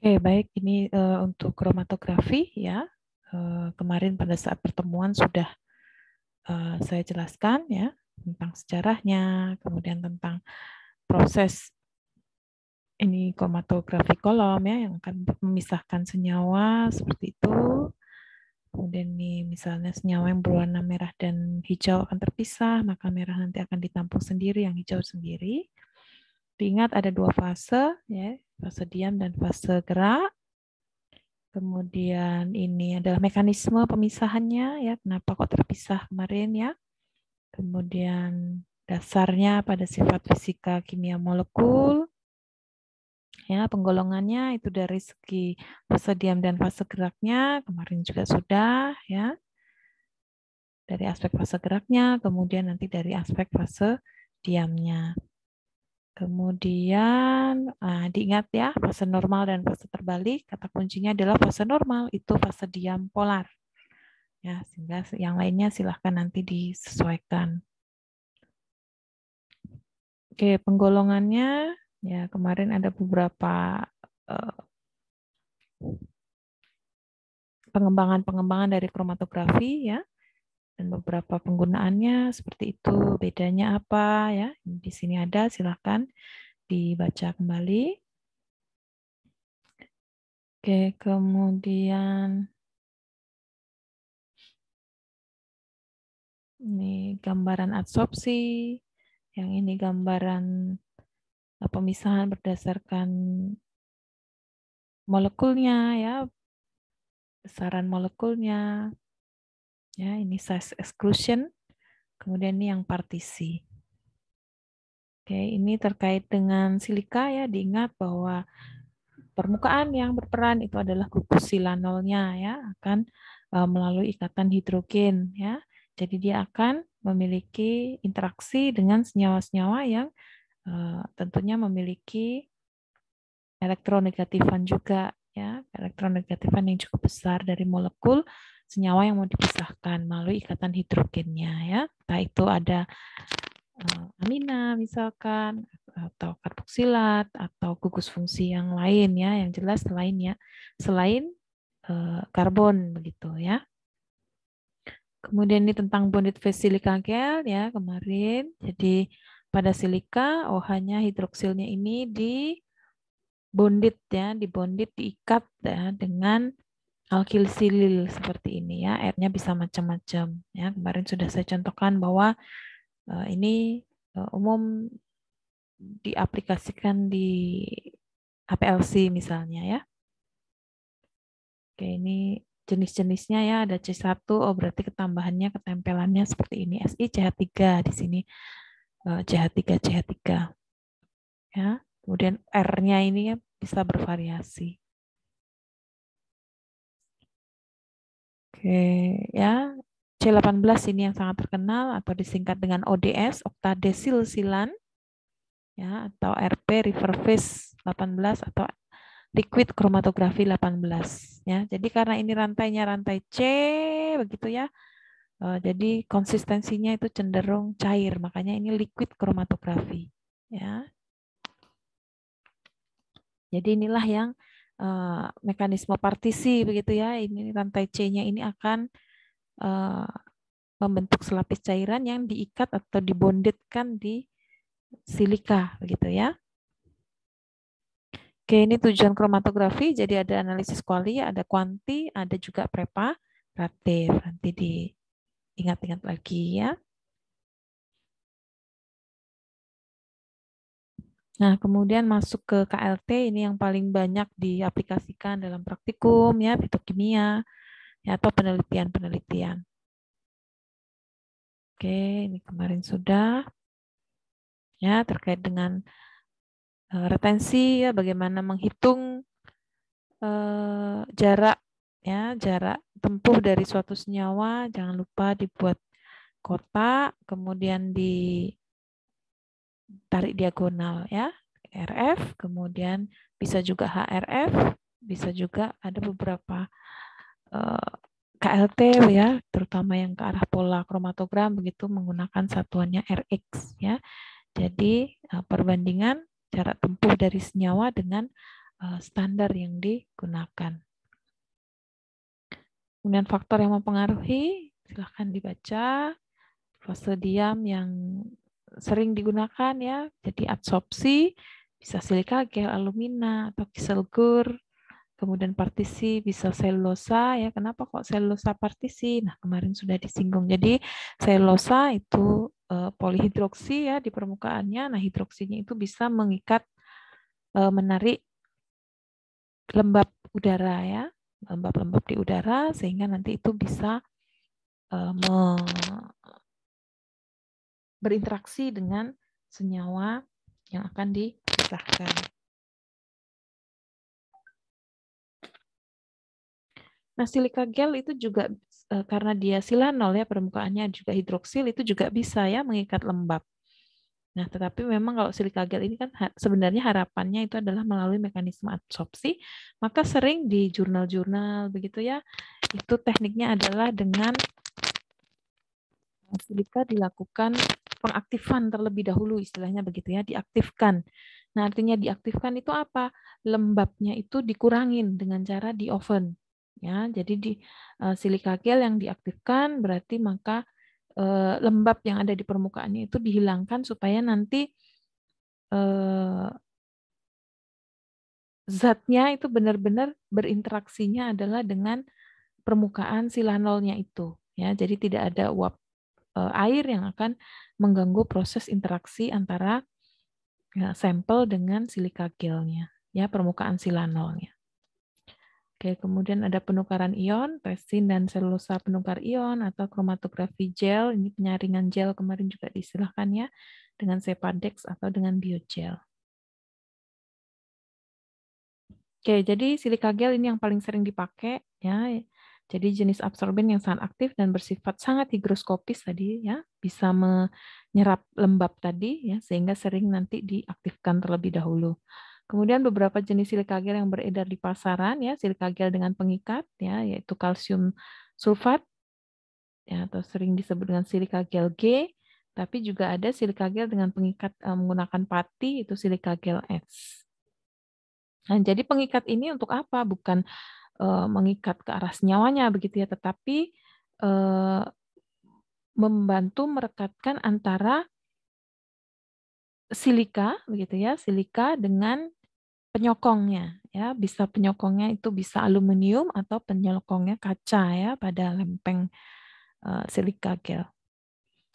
Oke, baik. Ini uh, untuk kromatografi ya. Uh, kemarin pada saat pertemuan sudah uh, saya jelaskan ya tentang sejarahnya, kemudian tentang proses ini kromatografi kolom ya yang akan memisahkan senyawa seperti itu. Kemudian ini misalnya senyawa yang berwarna merah dan hijau akan terpisah, maka merah nanti akan ditampung sendiri, yang hijau sendiri. Ingat ada dua fase ya, fase diam dan fase gerak. Kemudian ini adalah mekanisme pemisahannya ya, kenapa kok terpisah kemarin ya. Kemudian dasarnya pada sifat fisika kimia molekul. Ya, penggolongannya itu dari segi fase diam dan fase geraknya, kemarin juga sudah ya. Dari aspek fase geraknya, kemudian nanti dari aspek fase diamnya. Kemudian nah, diingat ya, fase normal dan fase terbalik, kata kuncinya adalah fase normal itu fase diam polar. Ya, sehingga yang lainnya silahkan nanti disesuaikan. Oke, penggolongannya ya kemarin ada beberapa eh, pengembangan-pengembangan uh, dari kromatografi ya dan beberapa penggunaannya seperti itu. Bedanya apa ya? Di sini ada, silahkan dibaca kembali. Oke, kemudian ini gambaran adsorpsi, yang ini gambaran eh, pemisahan berdasarkan molekulnya ya, besaran molekulnya, ya ini size exclusion kemudian ini yang partisi oke ini terkait dengan silika ya diingat bahwa permukaan yang berperan itu adalah gugus silanolnya ya akan e, melalui ikatan hidrogen ya jadi dia akan memiliki interaksi dengan senyawa-senyawa yang e, tentunya memiliki elektronegatifan juga ya elektronegatifan yang cukup besar dari molekul senyawa yang mau dipisahkan melalui ikatan hidrogennya ya. Entah itu ada eh, amina misalkan atau karboksilat atau gugus fungsi yang lain ya yang jelas selain ya selain eh, karbon begitu ya kemudian ini tentang bonded phase silika gel ya kemarin jadi pada silika OH-nya hidroksilnya ini di bonded ya di bonded diikat ya dengan alkil silil seperti ini ya. airnya bisa macam-macam ya. Kemarin sudah saya contohkan bahwa eh, ini eh, umum diaplikasikan di APLC misalnya ya. Oke, ini jenis-jenisnya ya ada C1 oh berarti ketambahannya ketempelannya seperti ini SI CH3 di sini CH3 eh, CH3. Ya. Kemudian R-nya ini ya, bisa bervariasi. Oke, ya. C18 ini yang sangat terkenal atau disingkat dengan ODS, silan ya atau RP reverse 18 atau liquid kromatografi 18 ya. Jadi karena ini rantainya rantai C begitu ya. Eh, jadi konsistensinya itu cenderung cair, makanya ini liquid kromatografi ya. Jadi inilah yang Eh, mekanisme partisi begitu ya. Ini rantai C-nya ini akan eh, membentuk selapis cairan yang diikat atau dibondetkan di silika begitu ya. Oke, ini tujuan kromatografi. Jadi ada analisis kuali, ada kuanti, ada juga preparatif. Nanti diingat-ingat lagi ya. Nah, kemudian masuk ke KLT ini yang paling banyak diaplikasikan dalam praktikum ya, fitokimia ya, atau penelitian-penelitian. Oke, ini kemarin sudah ya terkait dengan e, retensi ya, bagaimana menghitung uh, jarak ya, jarak tempuh dari suatu senyawa, jangan lupa dibuat kotak, kemudian di tarik diagonal ya, RF, kemudian bisa juga HRF, bisa juga ada beberapa uh, eh, KLT ya, terutama yang ke arah pola kromatogram begitu menggunakan satuannya RX ya. Jadi uh, perbandingan jarak tempuh dari senyawa dengan uh, standar yang digunakan. Kemudian faktor yang mempengaruhi silahkan dibaca fase diam yang sering digunakan ya. Jadi adsorpsi bisa silika, gel alumina atau kiselgur, kemudian partisi bisa selulosa ya. Kenapa kok selulosa partisi? Nah, kemarin sudah disinggung. Jadi selulosa itu eh, polihidroksi ya di permukaannya. Nah, hidroksinya itu bisa mengikat eh, menarik lembab udara ya, lembab-lembab di udara sehingga nanti itu bisa eh, berinteraksi dengan senyawa yang akan dipisahkan. Nah, silika gel itu juga eh, karena dia silanol ya permukaannya juga hidroksil itu juga bisa ya mengikat lembab. Nah, tetapi memang kalau silika gel ini kan sebenarnya harapannya itu adalah melalui mekanisme adsorpsi maka sering di jurnal-jurnal begitu ya, itu tekniknya adalah dengan silika dilakukan pengaktifan terlebih dahulu istilahnya begitu ya diaktifkan. Nah artinya diaktifkan itu apa? Lembabnya itu dikurangin dengan cara di oven. Ya, jadi di uh, eh, silika gel yang diaktifkan berarti maka uh, lembab yang ada di permukaannya itu dihilangkan supaya nanti uh, zatnya itu benar-benar berinteraksinya adalah dengan permukaan silanolnya itu ya jadi tidak ada uap Eh, air yang akan mengganggu proses interaksi antara ya, sampel dengan silika gelnya, ya permukaan silanolnya. Oke, kemudian ada penukaran ion, resin dan selulosa penukar ion atau kromatografi gel. Ini penyaringan gel kemarin juga disilahkan ya dengan Sepadex atau dengan biogel. Oke, jadi silika gel ini yang paling sering dipakai ya. Jadi jenis absorben yang sangat aktif dan bersifat sangat higroskopis tadi ya, bisa menyerap lembab tadi ya sehingga sering nanti diaktifkan terlebih dahulu. Kemudian beberapa jenis silika gel yang beredar di pasaran ya, silika gel dengan pengikat ya, yaitu kalsium sulfat ya, atau sering disebut dengan silika gel G, tapi juga ada silika gel dengan pengikat eh, menggunakan pati itu silika gel S. Nah, jadi pengikat ini untuk apa? Bukan uh, mengikat ke arah senyawanya begitu ya, tetapi uh, membantu merekatkan antara silika begitu ya, silika dengan penyokongnya ya, bisa penyokongnya itu bisa aluminium atau penyokongnya kaca ya pada lempeng uh, silika gel.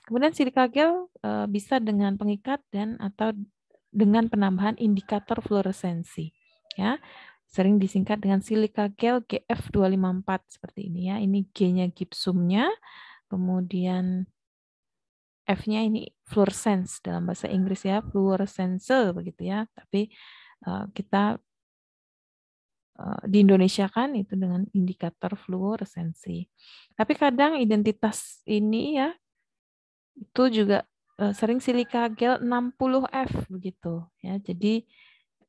Kemudian silika gel uh, bisa dengan pengikat dan atau dengan penambahan indikator fluoresensi ya sering disingkat dengan silika gel GF254 seperti ini ya. Ini G-nya gipsumnya, kemudian F-nya ini fluorescence dalam bahasa Inggris ya, fluorescence begitu ya. Tapi eh, kita eh, di Indonesia kan itu dengan indikator fluoresensi. Tapi kadang identitas ini ya itu juga eh, sering silika gel 60F begitu ya. Jadi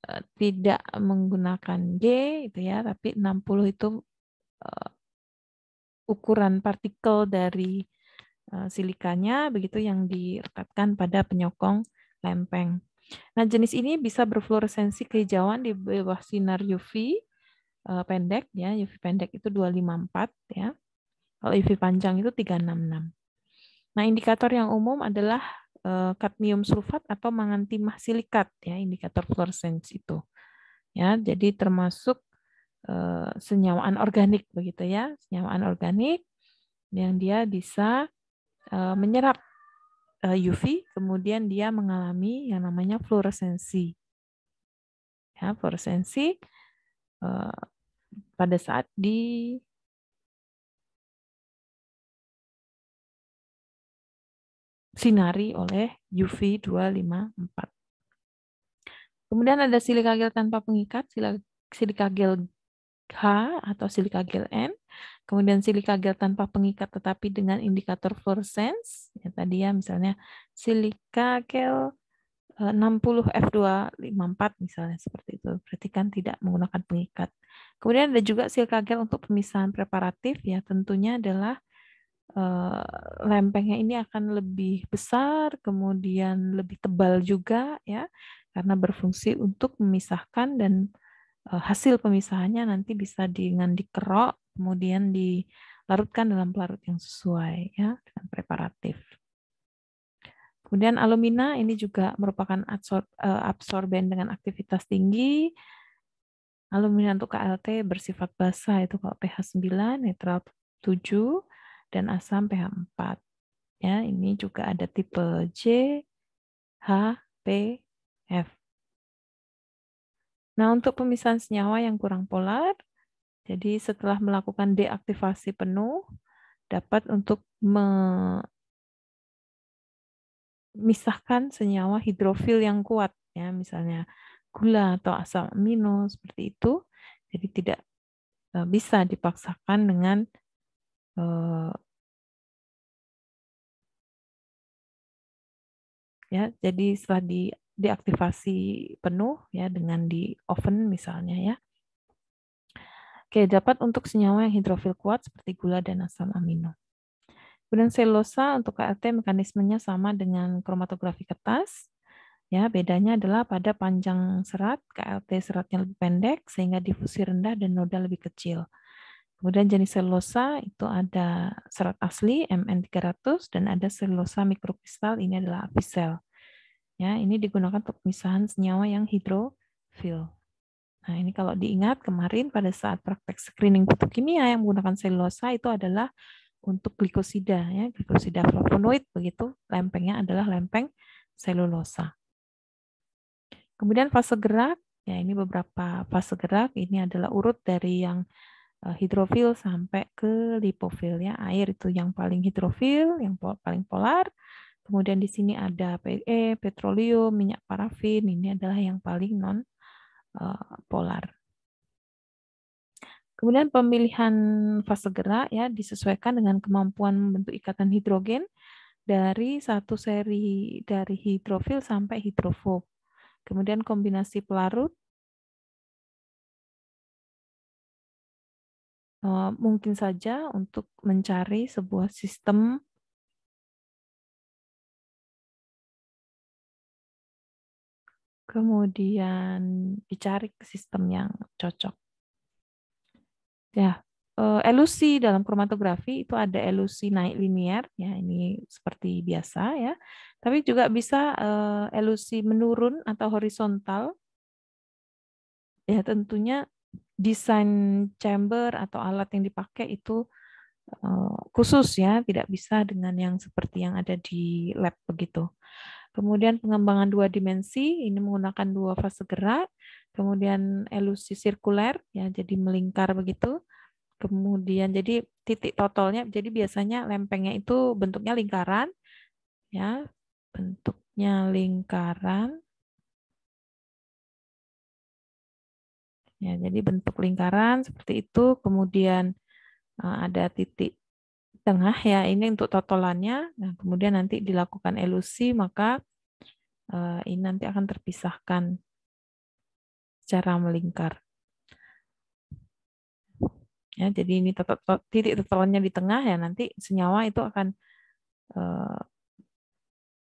Eh, tidak menggunakan G itu ya, tapi 60 itu uh, ukuran partikel dari uh, silikanya begitu yang direkatkan pada penyokong lempeng. Nah, jenis ini bisa berfluoresensi kehijauan di bawah sinar UV uh, pendek ya, UV pendek itu 254 ya. Kalau UV panjang itu 366. Nah, indikator yang umum adalah Eh, kadmium sulfat atau mangantimah silikat ya indikator fluoresens itu. Ya, jadi termasuk eh, senyawaan organik begitu ya, senyawaan organik yang dia bisa eh, menyerap UV kemudian dia mengalami yang namanya fluoresensi. Ya, fluoresensi pada saat di disinari oleh UV 254. Kemudian ada silika gel tanpa pengikat, silika gel H atau silika gel N, kemudian silika gel tanpa pengikat tetapi dengan indikator fluorescence, ya tadi ya misalnya silika gel 60 F254 misalnya seperti itu. Berarti kan tidak menggunakan pengikat. Kemudian ada juga silika gel untuk pemisahan preparatif ya tentunya adalah Eh, lempengnya ini akan lebih besar, kemudian lebih tebal juga ya, karena berfungsi untuk memisahkan dan eh, hasil pemisahannya nanti bisa dengan dikerok, kemudian dilarutkan dalam pelarut yang sesuai ya dengan preparatif. Kemudian alumina ini juga merupakan absor eh, absorben dengan aktivitas tinggi. Alumina untuk KLT bersifat basah itu kalau pH 9, netral 7 dan asam pH 4. Ya, ini juga ada tipe J, H, P, F. Nah, untuk pemisahan senyawa yang kurang polar, jadi setelah melakukan deaktivasi penuh, dapat untuk memisahkan senyawa hidrofil yang kuat, ya misalnya gula atau asam amino seperti itu. Jadi tidak e, bisa dipaksakan dengan uh, ya jadi setelah di diaktivasi penuh ya dengan di oven misalnya ya Oke, dapat untuk senyawa yang hidrofil kuat seperti gula dan asam amino. Kemudian selulosa untuk KLT mekanismenya sama dengan kromatografi kertas. Ya, bedanya adalah pada panjang serat, KLT seratnya lebih pendek sehingga difusi rendah dan noda lebih kecil. Kemudian jenis selulosa itu ada serat asli MN300 dan ada selulosa mikrokristal ini adalah apisel. Ya, ini digunakan untuk pemisahan senyawa yang hidrofil. Nah, ini kalau diingat kemarin pada saat praktek screening kimia yang menggunakan selulosa itu adalah untuk glikosida ya, glikosida flavonoid begitu. Lempengnya adalah lempeng selulosa. Kemudian fase gerak, ya ini beberapa fase gerak, ini adalah urut dari yang Eh, hidrofil sampai ke lipofil ya air itu yang paling hidrofil yang paling polar kemudian di sini ada PE eh, petroleum minyak parafin ini adalah yang paling non eh, polar kemudian pemilihan fase gerak ya disesuaikan dengan kemampuan membentuk ikatan hidrogen dari satu seri dari hidrofil sampai hidrofob kemudian kombinasi pelarut Eh, mungkin saja untuk mencari sebuah sistem kemudian dicari sistem yang cocok. Ya, eh, elusi dalam kromatografi itu ada elusi naik linier, ya ini seperti biasa ya. Tapi juga bisa eh, elusi menurun atau horizontal. Ya tentunya desain chamber atau alat yang dipakai itu eh, khusus ya, tidak bisa dengan yang seperti yang ada di lab begitu. Kemudian pengembangan dua dimensi, ini menggunakan dua fase gerak, kemudian elusi sirkuler ya, jadi melingkar begitu. Kemudian jadi titik totalnya, jadi biasanya lempengnya itu bentuknya lingkaran, ya bentuknya lingkaran. Ya, jadi bentuk lingkaran seperti itu, kemudian eh, ada titik tengah ya, ini untuk totolannya. Nah, kemudian nanti dilakukan elusi, maka eh, ini nanti akan terpisahkan secara melingkar. Ya, jadi ini titik totolannya di tengah ya, nanti senyawa itu akan eh,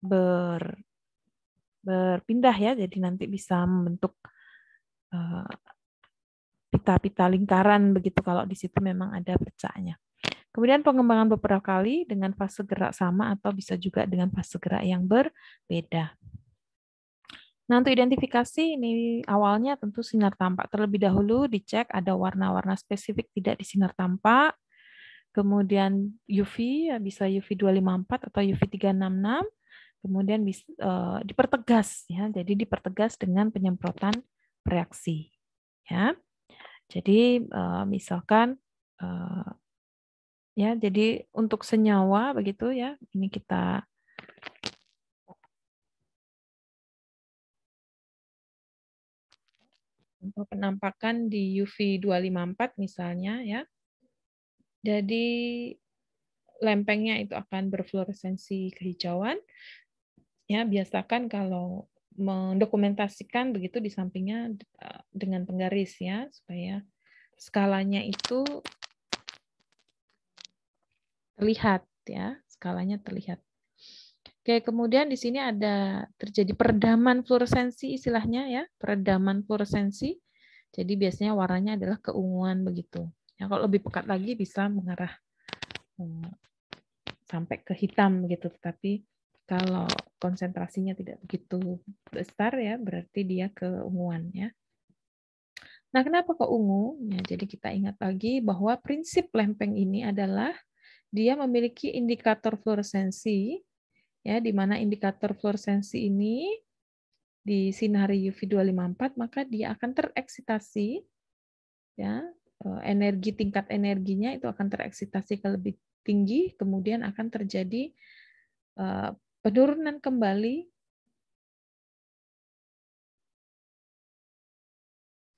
ber berpindah ya, jadi nanti bisa membentuk pita-pita lingkaran begitu kalau di situ memang ada pecahnya. Kemudian pengembangan beberapa kali dengan fase gerak sama atau bisa juga dengan fase gerak yang berbeda. Nah, untuk identifikasi ini awalnya tentu sinar tampak terlebih dahulu dicek ada warna-warna spesifik tidak di sinar tampak. Kemudian UV bisa UV 254 atau UV 366. Kemudian bisa, uh, eh, dipertegas ya. Jadi dipertegas dengan penyemprotan reaksi ya. Jadi eh, misalkan eh, ya jadi untuk senyawa begitu ya ini kita untuk penampakan di UV 254 misalnya ya jadi lempengnya itu akan berfluoresensi kehijauan ya biasakan kalau mendokumentasikan begitu di sampingnya eh, dengan penggaris ya supaya skalanya itu terlihat ya skalanya terlihat. Oke, kemudian di sini ada terjadi peredaman fluoresensi istilahnya ya, peredaman fluoresensi. Jadi biasanya warnanya adalah keunguan begitu. Ya, kalau lebih pekat lagi bisa mengarah eh, sampai ke hitam begitu, tetapi kalau konsentrasinya tidak begitu besar ya, berarti dia keunguan ya. Nah, kenapa kok ungu? Ya, jadi kita ingat lagi bahwa prinsip lempeng ini adalah dia memiliki indikator fluoresensi ya di mana indikator fluoresensi ini di sinar UV 254 maka dia akan tereksitasi ya eh, energi tingkat energinya itu akan tereksitasi ke lebih tinggi kemudian akan terjadi eh, penurunan kembali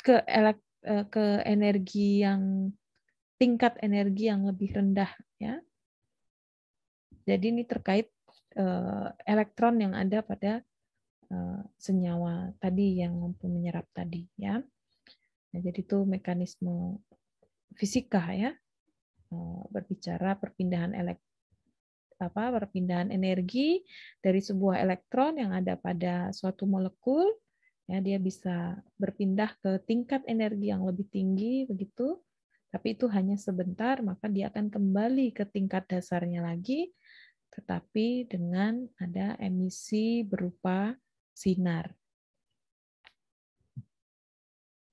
ke elek, eh, ke energi yang tingkat energi yang lebih rendah ya. Jadi ini terkait eh, elektron yang ada pada eh, senyawa tadi yang mampu menyerap tadi ya. Nah, jadi itu mekanisme fisika ya berbicara perpindahan elektron apa perpindahan energi dari sebuah elektron yang ada pada suatu molekul ya dia bisa berpindah ke tingkat energi yang lebih tinggi begitu tapi itu hanya sebentar maka dia akan kembali ke tingkat dasarnya lagi tetapi dengan ada emisi berupa sinar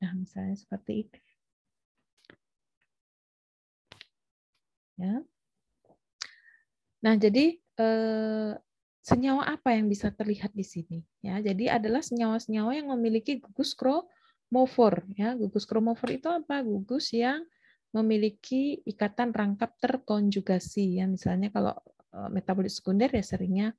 nah misalnya seperti ini, ya Nah, jadi eh, senyawa apa yang bisa terlihat di sini? Ya, jadi adalah senyawa-senyawa yang memiliki gugus kromofor. Ya, gugus kromofor itu apa? Gugus yang memiliki ikatan rangkap terkonjugasi. Ya, misalnya kalau eh, metabolit sekunder ya seringnya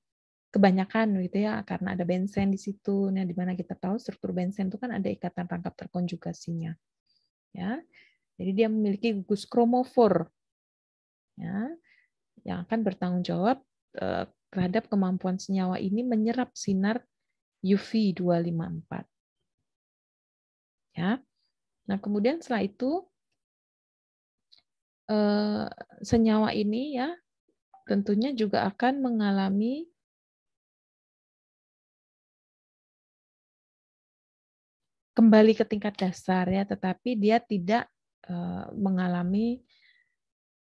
kebanyakan gitu ya karena ada bensen di situ nah di mana kita tahu struktur bensen itu kan ada ikatan rangkap terkonjugasinya ya jadi dia memiliki gugus kromofor ya yang akan bertanggung jawab eh, terhadap kemampuan senyawa ini menyerap sinar UV 254. Ya. Nah, kemudian setelah itu eh, senyawa ini ya tentunya juga akan mengalami kembali ke tingkat dasar ya, tetapi dia tidak eh, mengalami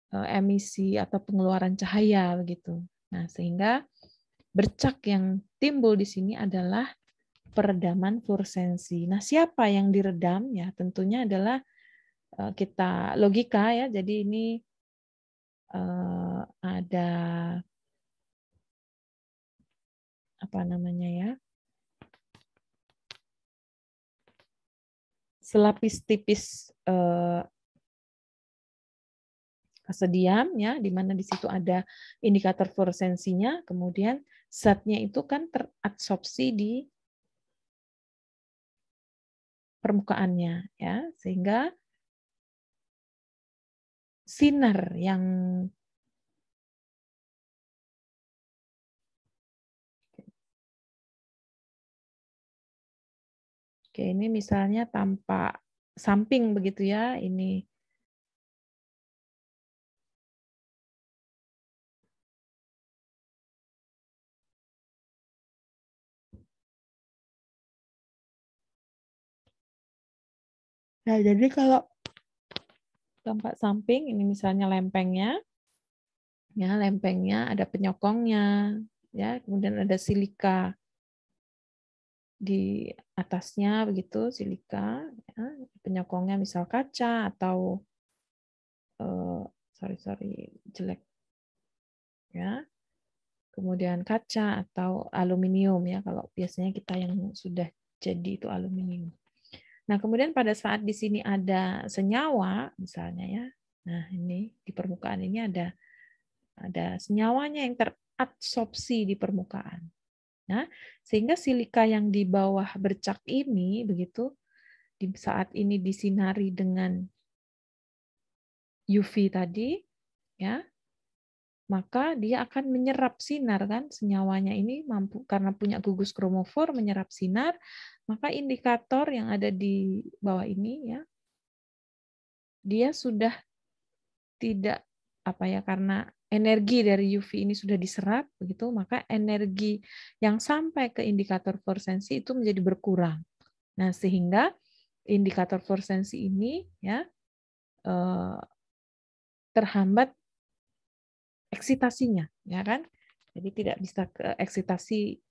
Eh, emisi atau pengeluaran cahaya begitu. Nah, sehingga bercak yang timbul di sini adalah peredaman fluoresensi. Nah, siapa yang diredam ya? Tentunya adalah eh, kita logika ya. Jadi ini eh, ada apa namanya ya? Selapis tipis diam ya di mana di situ ada indikator fluoresensinya kemudian zatnya itu kan terabsorpsi di permukaannya ya sehingga sinar yang Oke, ini misalnya tampak samping begitu ya. Ini Nah, jadi kalau tempat samping ini misalnya lempengnya, ya lempengnya ada penyokongnya, ya kemudian ada silika di atasnya begitu silika, ya, penyokongnya misal kaca atau uh, sorry sorry jelek, ya kemudian kaca atau aluminium ya kalau biasanya kita yang sudah jadi itu aluminium. Nah, kemudian pada saat di sini ada senyawa misalnya ya. Nah, ini di permukaan ini ada ada senyawanya yang terabsorpsi di permukaan. Nah, sehingga silika yang di bawah bercak ini begitu di saat ini disinari dengan UV tadi ya maka dia akan menyerap sinar kan senyawanya ini mampu karena punya gugus kromofor menyerap sinar maka indikator yang ada di bawah ini ya dia sudah tidak apa ya karena energi dari UV ini sudah diserap begitu maka energi yang sampai ke indikator fluoresensi itu menjadi berkurang. Nah, sehingga indikator fluoresensi ini ya eh, terhambat eksitasinya, ya kan? Jadi tidak bisa ke eksitasi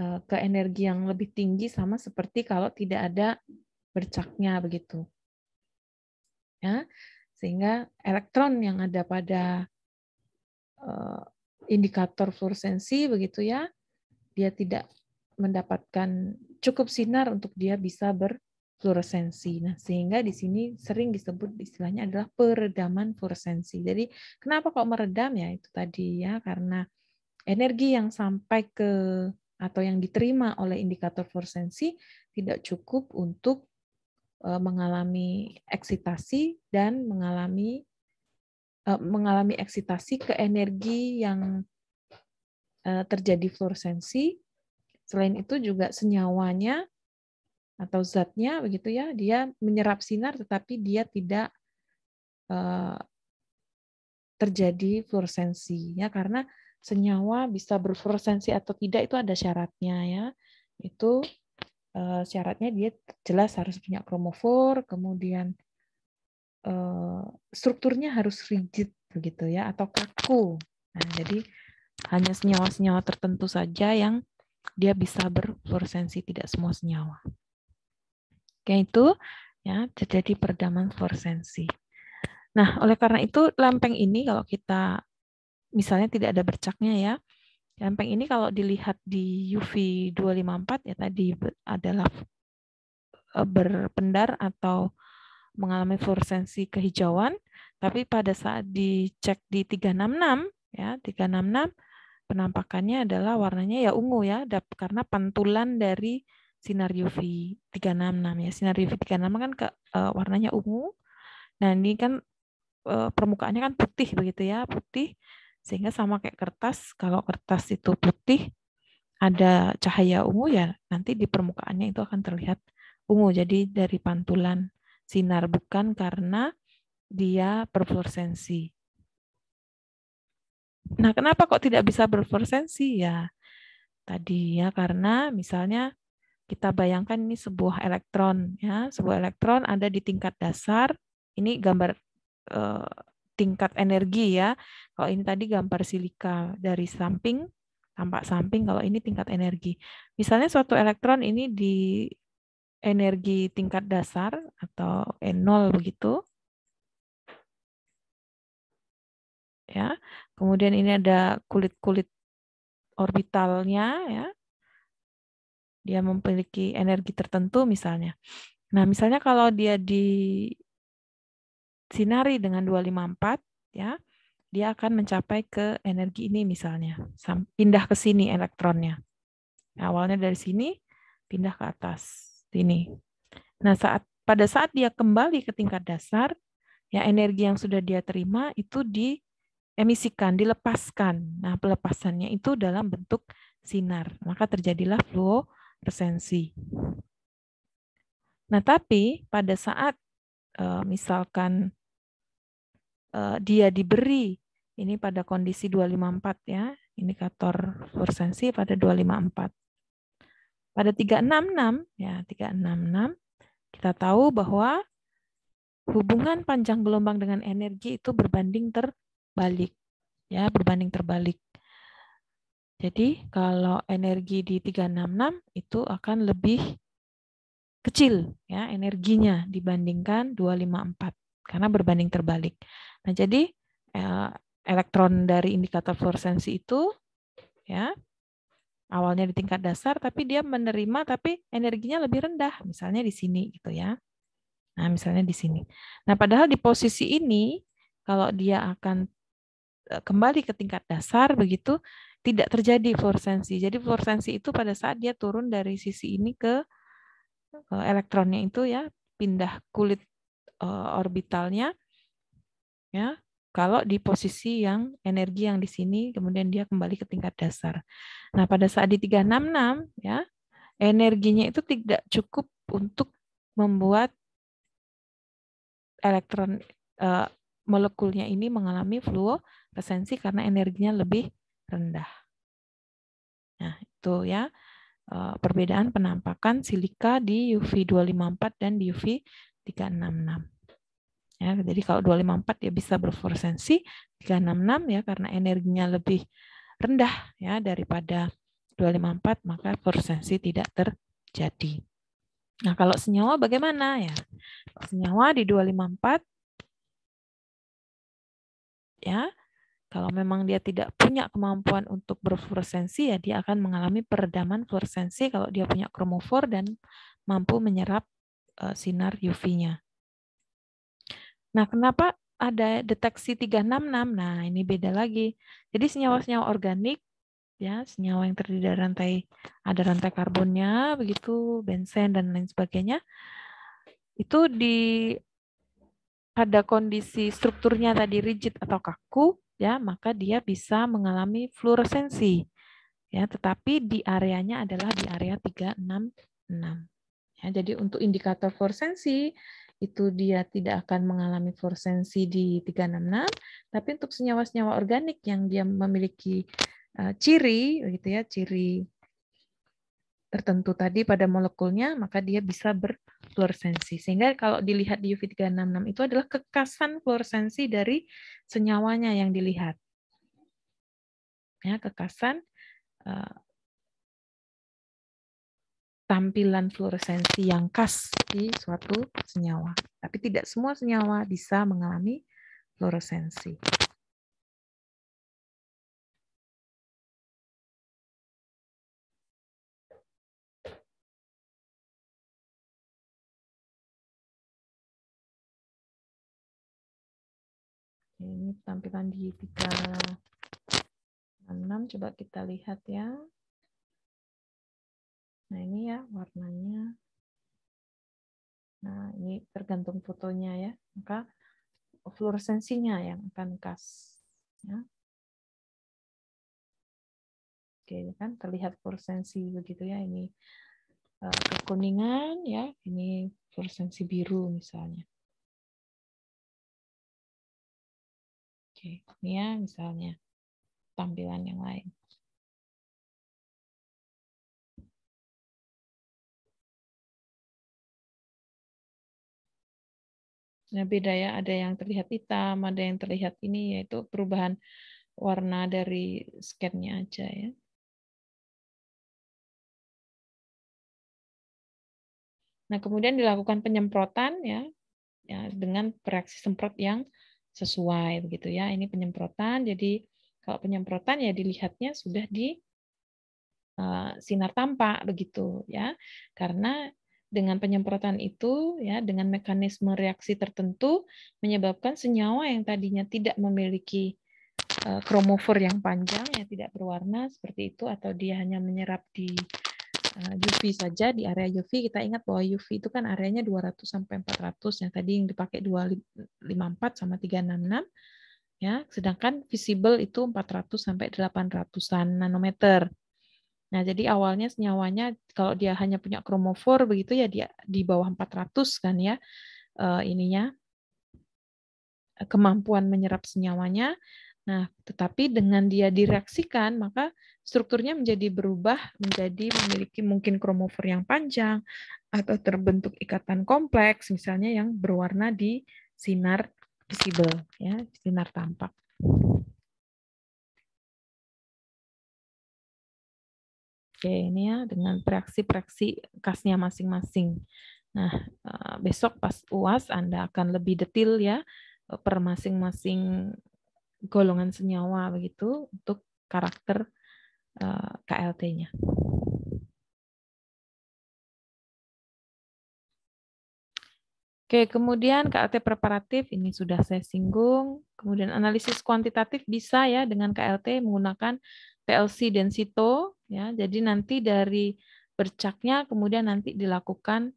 eh, ke energi yang lebih tinggi sama seperti kalau tidak ada bercaknya begitu. Ya, sehingga elektron yang ada pada eh, indikator fluoresensi begitu ya, dia tidak mendapatkan cukup sinar untuk dia bisa ber fluoresensi. Nah, sehingga di sini sering disebut istilahnya adalah peredaman fluoresensi. Jadi, kenapa kok meredam ya? Itu tadi ya karena energi yang sampai ke atau yang diterima oleh indikator fluoresensi tidak cukup untuk e, mengalami eksitasi dan mengalami e, mengalami eksitasi ke energi yang e, terjadi fluoresensi. Selain itu juga senyawanya atau zatnya begitu ya, dia menyerap sinar tetapi dia tidak uh, terjadi fluoresensi ya karena senyawa bisa berfluoresensi atau tidak itu ada syaratnya ya. Itu uh, syaratnya dia jelas harus punya kromofor, kemudian uh, strukturnya harus rigid begitu ya atau kaku. Nah, jadi hanya senyawa-senyawa tertentu saja yang dia bisa berfluoresensi, tidak semua senyawa itu ya terjadi perdamaian fluoresensi. Nah, oleh karena itu lempeng ini kalau kita misalnya tidak ada bercaknya ya, lempeng ini kalau dilihat di UV 254 ya tadi adalah e, berpendar atau mengalami fluoresensi kehijauan, tapi pada saat dicek di 366 ya, 366 penampakannya adalah warnanya ya ungu ya, karena pantulan dari sinar UV 366 ya. Sinar UV 36 kan ke, e, eh, warnanya ungu. Nah, ini kan e, permukaannya kan putih begitu ya, putih sehingga sama kayak kertas. Kalau kertas itu putih ada cahaya ungu ya, nanti di permukaannya itu akan terlihat ungu. Jadi dari pantulan sinar bukan karena dia berfluoresensi. Nah, kenapa kok tidak bisa berfluoresensi ya? Tadi ya karena misalnya kita bayangkan ini sebuah elektron ya, sebuah elektron ada di tingkat dasar. Ini gambar eh, tingkat energi ya. Kalau ini tadi gambar silika dari samping tampak samping kalau ini tingkat energi. Misalnya suatu elektron ini di energi tingkat dasar atau E0 begitu. Ya. Kemudian ini ada kulit-kulit orbitalnya ya dia memiliki energi tertentu misalnya. Nah, misalnya kalau dia di sinari dengan 254 ya, dia akan mencapai ke energi ini misalnya. Pindah ke sini elektronnya. Nah, awalnya dari sini pindah ke atas sini. Nah, saat pada saat dia kembali ke tingkat dasar, ya energi yang sudah dia terima itu diemisikan, dilepaskan. Nah, pelepasannya itu dalam bentuk sinar. Maka terjadilah fluo resensi. Nah, tapi pada saat eh, misalkan eh, dia diberi ini pada kondisi 254 ya, indikator resensi pada 254. Pada 366 ya, 366 kita tahu bahwa hubungan panjang gelombang dengan energi itu berbanding terbalik ya, berbanding terbalik. Jadi kalau energi di 366 itu akan lebih kecil ya energinya dibandingkan 254 karena berbanding terbalik. Nah, jadi eh, elektron dari indikator fluoresensi itu ya awalnya di tingkat dasar tapi dia menerima tapi energinya lebih rendah misalnya di sini gitu ya. Nah, misalnya di sini. Nah, padahal di posisi ini kalau dia akan eh, kembali ke tingkat dasar begitu tidak terjadi fluoresensi. Jadi fluoresensi itu pada saat dia turun dari sisi ini ke eh, elektronnya itu ya pindah kulit eh, orbitalnya ya kalau di posisi yang energi yang di sini kemudian dia kembali ke tingkat dasar. Nah, pada saat di 366 ya, energinya itu tidak cukup untuk membuat elektron uh, molekulnya ini mengalami fluoresensi karena energinya lebih rendah. Nah, itu ya eh, perbedaan penampakan silika di UV 254 dan di UV 366. Ya, jadi kalau 254 ya bisa berfluoresensi, 366 ya karena energinya lebih rendah ya daripada 254 maka fluoresensi tidak terjadi. Nah, kalau senyawa bagaimana ya? Senyawa di 254 ya kalau memang dia tidak punya kemampuan untuk berfluoresensi, ya dia akan mengalami peredaman fluoresensi kalau dia punya kromofor dan mampu menyerap eh, sinar UV-nya. Nah, kenapa ada deteksi 366? Nah, ini beda lagi. Jadi senyawa-senyawa organik, ya senyawa yang terdiri dari rantai, ada rantai karbonnya, begitu, bensen, dan lain sebagainya, itu di pada kondisi strukturnya tadi rigid atau kaku, ya maka dia bisa mengalami fluoresensi. Ya, tetapi di areanya adalah di area 366. Ya, jadi untuk indikator fluoresensi itu dia tidak akan mengalami fluoresensi di 366, tapi untuk senyawa-senyawa organik yang dia memiliki uh, ciri gitu ya, ciri tertentu tadi pada molekulnya, maka dia bisa ber fluoresensi. Sehingga kalau dilihat di UV366 itu adalah kekasan fluoresensi dari senyawanya yang dilihat. Ya, kekasan uh, tampilan fluoresensi yang khas di suatu senyawa. Tapi tidak semua senyawa bisa mengalami fluoresensi. ini tampilan di enam coba kita lihat ya. Nah, ini ya warnanya. Nah, ini tergantung fotonya ya. Maka fluoresensinya yang akan khas ya. Oke, kan terlihat fluoresensi begitu ya ini eh, kekuningan ya, ini fluoresensi biru misalnya. Oke, ini ya misalnya tampilan yang lain. Nah, beda ya, ada yang terlihat hitam, ada yang terlihat ini, yaitu perubahan warna dari scan-nya aja ya. Nah, kemudian dilakukan penyemprotan ya, ya dengan reaksi semprot yang sesuai begitu ya. Ini penyemprotan. Jadi kalau penyemprotan ya dilihatnya sudah di uh, sinar tampak begitu ya. Karena dengan penyemprotan itu ya dengan mekanisme reaksi tertentu menyebabkan senyawa yang tadinya tidak memiliki eh, kromofor yang panjang yang tidak berwarna seperti itu atau dia hanya menyerap di UV eh, saja di area UV kita ingat bahwa UV itu kan areanya 200 sampai 400 yang tadi yang dipakai 254 sama 366 ya sedangkan visible itu 400 sampai 800-an nanometer. Nah, jadi awalnya senyawanya kalau dia hanya punya kromofor begitu ya dia di bawah 400 kan ya eh, ininya kemampuan menyerap senyawanya. Nah, tetapi dengan dia direaksikan, maka strukturnya menjadi berubah menjadi memiliki mungkin kromofor yang panjang atau terbentuk ikatan kompleks misalnya yang berwarna di sinar visible ya, sinar tampak. Oke, ini ya dengan praksi-praksi khasnya masing-masing. Nah, eh, besok pas UAS Anda akan lebih detail ya eh, per masing-masing golongan senyawa begitu untuk karakter uh, eh, KLT-nya. Oke, kemudian KLT preparatif ini sudah saya singgung. Kemudian analisis kuantitatif bisa ya dengan KLT menggunakan TLC dan sito ya. Jadi nanti dari bercaknya kemudian nanti dilakukan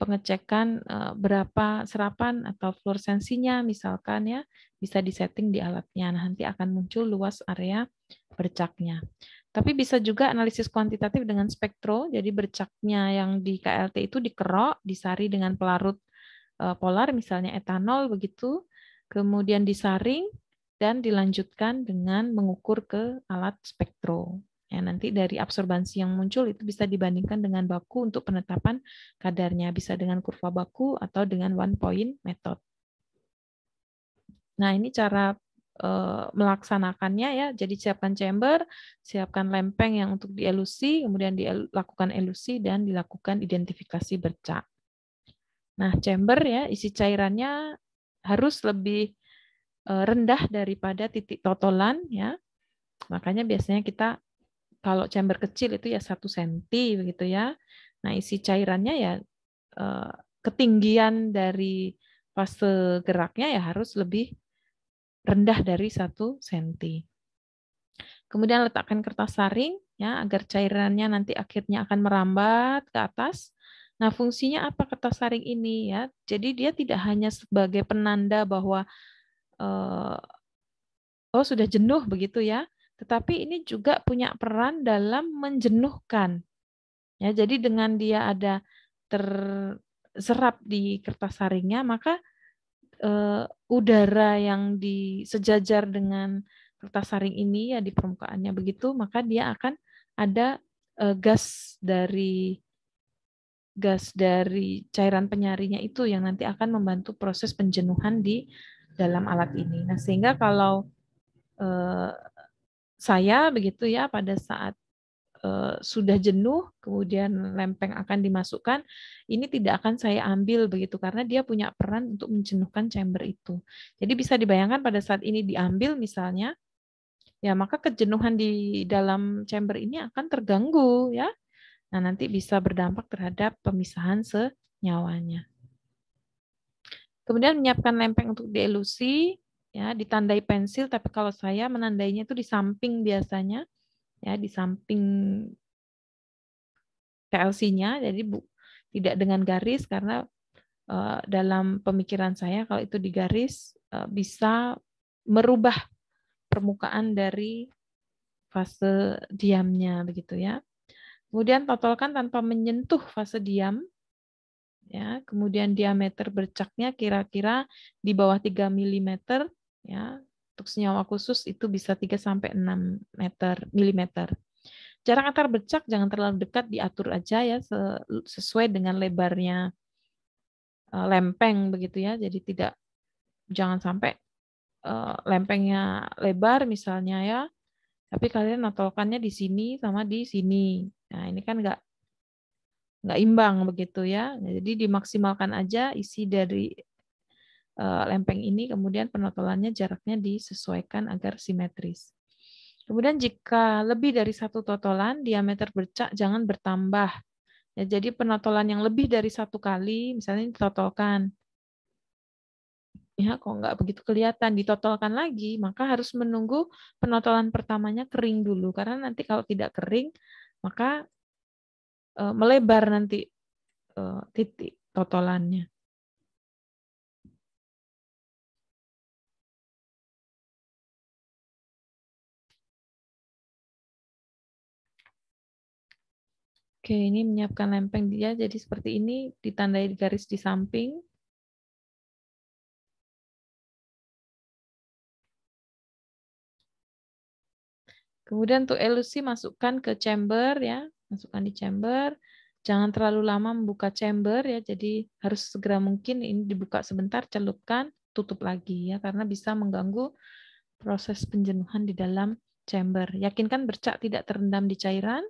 pengecekan eh, berapa serapan atau fluoresensinya misalkan ya bisa disetting di alatnya. Nah, nanti akan muncul luas area bercaknya. Tapi bisa juga analisis kuantitatif dengan spektro, jadi bercaknya yang di KLT itu dikerok, disari dengan pelarut eh, polar, misalnya etanol begitu, kemudian disaring, dan dilanjutkan dengan mengukur ke alat spektro. Ya, nanti dari absorbansi yang muncul itu bisa dibandingkan dengan baku untuk penetapan kadarnya, bisa dengan kurva baku atau dengan one point method. Nah, ini cara eh, melaksanakannya ya. Jadi siapkan chamber, siapkan lempeng yang untuk dielusi, kemudian dilakukan elusi dan dilakukan identifikasi bercak. Nah, chamber ya isi cairannya harus lebih eh, rendah daripada titik totolan ya. Makanya biasanya kita kalau chamber kecil itu ya satu senti begitu ya. Nah isi cairannya ya eh, ketinggian dari fase geraknya ya harus lebih rendah dari satu senti. Kemudian letakkan kertas saring ya agar cairannya nanti akhirnya akan merambat ke atas. Nah, fungsinya apa kertas saring ini ya? Jadi dia tidak hanya sebagai penanda bahwa eh, oh sudah jenuh begitu ya, tetapi ini juga punya peran dalam menjenuhkan. Ya, jadi dengan dia ada terserap di kertas saringnya, maka eh, udara yang disejajar dengan kertas saring ini ya di permukaannya begitu, maka dia akan ada eh, gas dari gas dari cairan penyaringnya itu yang nanti akan membantu proses penjenuhan di dalam alat ini. Nah, sehingga kalau eh, saya begitu ya pada saat uh, sudah jenuh kemudian lempeng akan dimasukkan ini tidak akan saya ambil begitu karena dia punya peran untuk menjenuhkan chamber itu jadi bisa dibayangkan pada saat ini diambil misalnya ya maka kejenuhan di dalam chamber ini akan terganggu ya nah nanti bisa berdampak terhadap pemisahan senyawanya kemudian menyiapkan lempeng untuk dielusi ya ditandai pensil tapi kalau saya menandainya itu di samping biasanya ya di samping TLC-nya jadi bu tidak dengan garis karena uh, dalam pemikiran saya kalau itu di garis uh, bisa merubah permukaan dari fase diamnya begitu ya. Kemudian totalkan tanpa menyentuh fase diam ya. Kemudian diameter bercaknya kira-kira di bawah 3 mm ya untuk senyawa khusus itu bisa 3 sampai 6 meter milimeter. Jarak antar bercak jangan terlalu dekat, diatur aja ya sesuai dengan lebarnya e, lempeng begitu ya. Jadi tidak jangan sampai e, lempengnya lebar misalnya ya. Tapi kalian natolkannya di sini sama di sini. Nah, ini kan nggak nggak imbang begitu ya. Jadi dimaksimalkan aja isi dari Eh, lempeng ini kemudian penotolannya jaraknya disesuaikan agar simetris. Kemudian jika lebih dari satu totolan, diameter bercak jangan bertambah. Ya, jadi penotolan yang lebih dari satu kali, misalnya ditotolkan, ya kok nggak begitu kelihatan ditotolkan lagi maka harus menunggu penotolan pertamanya kering dulu karena nanti kalau tidak kering maka eh, melebar nanti eh, titik totolannya Oke, ini menyiapkan lempeng dia jadi seperti ini ditandai garis di samping. Kemudian untuk elusi masukkan ke chamber ya, masukkan di chamber. Jangan terlalu lama membuka chamber ya, jadi harus segera mungkin ini dibuka sebentar, celupkan, tutup lagi ya karena bisa mengganggu proses penjenuhan di dalam chamber. Yakinkan bercak tidak terendam di cairan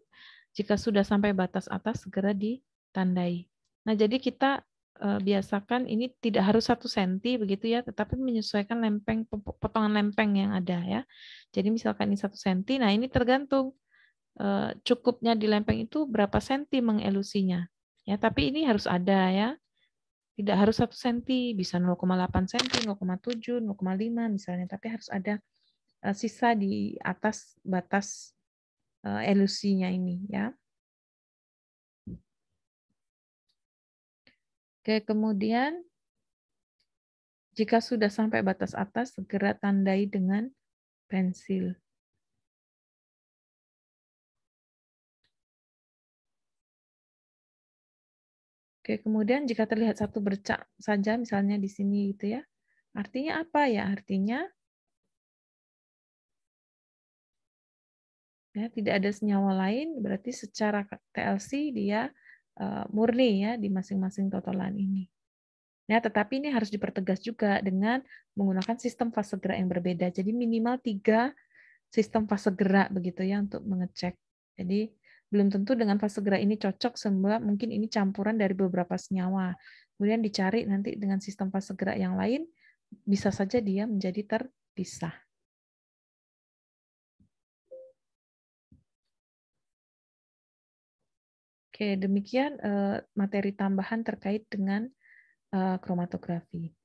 jika sudah sampai batas atas, segera ditandai. Nah, jadi kita eh, biasakan ini tidak harus satu senti begitu ya, tetapi menyesuaikan lempeng potongan lempeng yang ada ya. Jadi misalkan ini satu senti, nah ini tergantung eh, cukupnya di lempeng itu berapa senti mengelusinya ya. Tapi ini harus ada ya, tidak harus satu senti, bisa 0,8 senti, 0,7, 0,5 misalnya, tapi harus ada eh, sisa di atas batas Eh, elusinya ini ya. Oke, kemudian jika sudah sampai batas atas segera tandai dengan pensil. Oke, kemudian jika terlihat satu bercak saja misalnya di sini gitu ya. Artinya apa ya? Artinya ya, tidak ada senyawa lain berarti secara TLC dia eh, murni ya di masing-masing totolan ini. Ya, tetapi ini harus dipertegas juga dengan menggunakan sistem fase gerak yang berbeda. Jadi minimal tiga sistem fase gerak begitu ya untuk mengecek. Jadi belum tentu dengan fase gerak ini cocok semua mungkin ini campuran dari beberapa senyawa. Kemudian dicari nanti dengan sistem fase gerak yang lain bisa saja dia menjadi terpisah. Oke, demikian eh, materi tambahan terkait dengan eh, kromatografi.